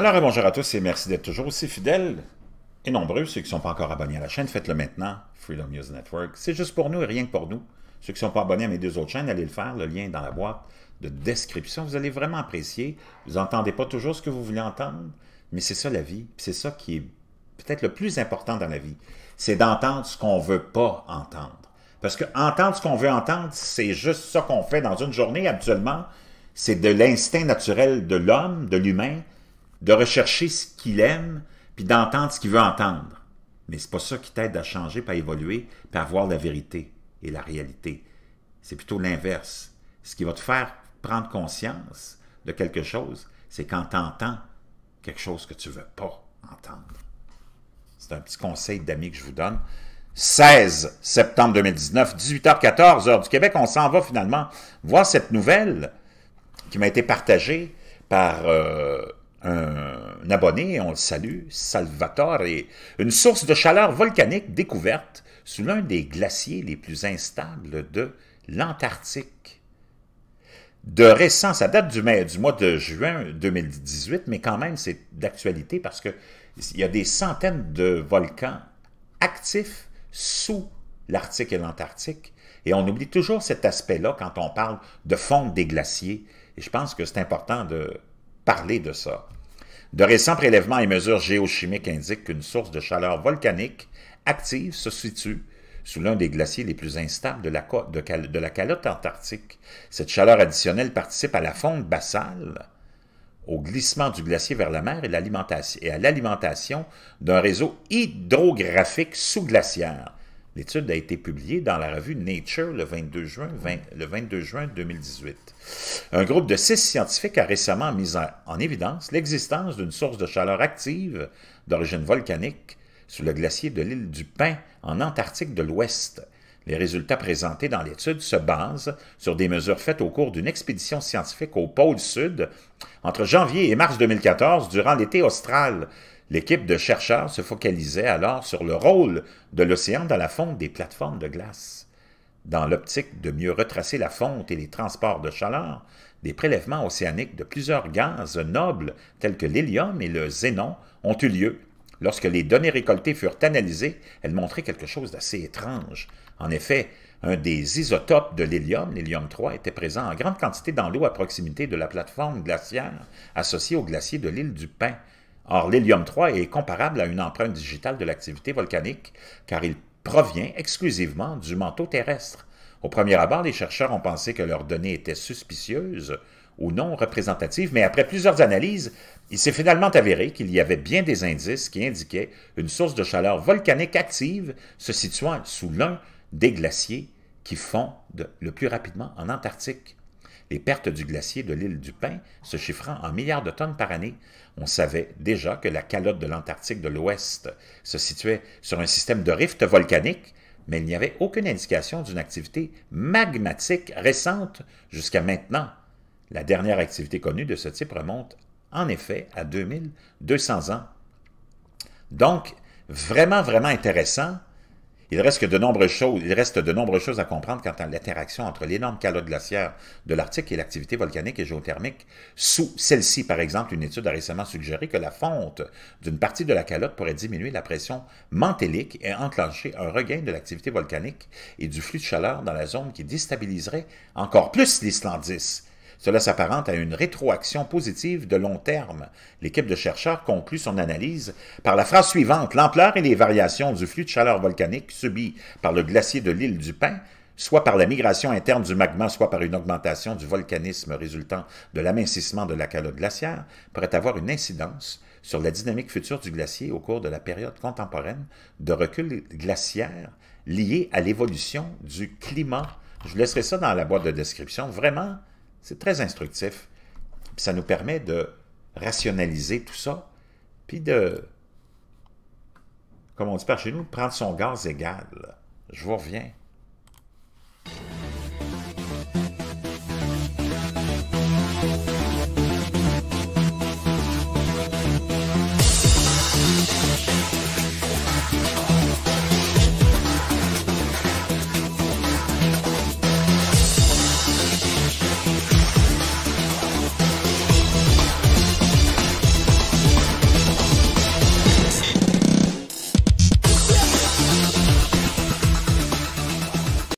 Alors, bonjour à tous et merci d'être toujours aussi fidèles et nombreux. Ceux qui ne sont pas encore abonnés à la chaîne, faites-le maintenant. Freedom News Network, c'est juste pour nous et rien que pour nous. Ceux qui ne sont pas abonnés à mes deux autres chaînes, allez le faire. Le lien est dans la boîte de description. Vous allez vraiment apprécier. Vous n'entendez pas toujours ce que vous voulez entendre, mais c'est ça la vie. C'est ça qui est peut-être le plus important dans la vie. C'est d'entendre ce qu'on ne veut pas entendre. Parce que entendre ce qu'on veut entendre, c'est juste ça qu'on fait dans une journée habituellement. C'est de l'instinct naturel de l'homme, de l'humain, de rechercher ce qu'il aime, puis d'entendre ce qu'il veut entendre. Mais c'est pas ça qui t'aide à changer, pas à évoluer, puis à voir la vérité et la réalité. C'est plutôt l'inverse. Ce qui va te faire prendre conscience de quelque chose, c'est quand tu quelque chose que tu ne veux pas entendre. C'est un petit conseil d'ami que je vous donne. 16 septembre 2019, 18h14, heure du Québec, on s'en va finalement voir cette nouvelle qui m'a été partagée par euh, un abonné, on le salue, Salvatore, est une source de chaleur volcanique découverte sous l'un des glaciers les plus instables de l'Antarctique. De récent, ça date du, mai, du mois de juin 2018, mais quand même c'est d'actualité parce qu'il y a des centaines de volcans actifs sous l'Arctique et l'Antarctique. Et on oublie toujours cet aspect-là quand on parle de fonte des glaciers. Et je pense que c'est important de parler de ça. De récents prélèvements et mesures géochimiques indiquent qu'une source de chaleur volcanique active se situe sous l'un des glaciers les plus instables de la, calotte antarctique. Cette chaleur additionnelle participe à la fonte basale, au glissement du glacier vers la mer et à l'alimentation d'un réseau hydrographique sous-glaciaire L'étude a été publiée dans la revue Nature le 22 juin, 2018. Un groupe de six scientifiques a récemment mis en, en évidence l'existence d'une source de chaleur active d'origine volcanique sous le glacier de l'île du Pin en Antarctique de l'Ouest. Les résultats présentés dans l'étude se basent sur des mesures faites au cours d'une expédition scientifique au pôle Sud entre janvier et mars 2014 durant l'été austral L'équipe de chercheurs se focalisait alors sur le rôle de l'océan dans la fonte des plateformes de glace. Dans l'optique de mieux retracer la fonte et les transports de chaleur, des prélèvements océaniques de plusieurs gaz nobles tels que l'hélium et le zénon ont eu lieu. Lorsque les données récoltées furent analysées, elles montraient quelque chose d'assez étrange. En effet, un des isotopes de l'hélium, l'hélium 3, était présent en grande quantité dans l'eau à proximité de la plateforme glaciaire associée au glacier de l'île du Pin. Or, l'hélium 3 est comparable à une empreinte digitale de l'activité volcanique, car il provient exclusivement du manteau terrestre. Au premier abord, les chercheurs ont pensé que leurs données étaient suspicieuses ou non représentatives, mais après plusieurs analyses, il s'est finalement avéré qu'il y avait bien des indices qui indiquaient une source de chaleur volcanique active se situant sous l'un des glaciers qui fondent le plus rapidement en Antarctique. Les pertes du glacier de l'île du Pin se chiffrant en milliards de tonnes par année, on savait déjà que la calotte de l'Antarctique de l'Ouest se situait sur un système de rift volcanique, mais il n'y avait aucune indication d'une activité magmatique récente jusqu'à maintenant. La dernière activité connue de ce type remonte en effet à 2200 ans. Donc, vraiment, vraiment intéressant il reste, de nombreuses choses, il reste de nombreuses choses à comprendre quant à l'interaction entre l'énorme calotte glaciaire de l'Arctique et l'activité volcanique et géothermique. Sous celle-ci, par exemple, une étude a récemment suggéré que la fonte d'une partie de la calotte pourrait diminuer la pression mantélique et enclencher un regain de l'activité volcanique et du flux de chaleur dans la zone qui déstabiliserait encore plus l'Islandis cela s'apparente à une rétroaction positive de long terme. L'équipe de chercheurs conclut son analyse par la phrase suivante. L'ampleur et les variations du flux de chaleur volcanique subi par le glacier de l'île du Pin soit par la migration interne du magma, soit par une augmentation du volcanisme résultant de l'amincissement de la calotte glaciaire, pourrait avoir une incidence sur la dynamique future du glacier au cours de la période contemporaine de recul glaciaire liée à l'évolution du climat. Je laisserai ça dans la boîte de description. Vraiment, c'est très instructif. ça nous permet de rationaliser tout ça, puis de, comme on dit par chez nous, prendre son gaz égal. Je vous reviens.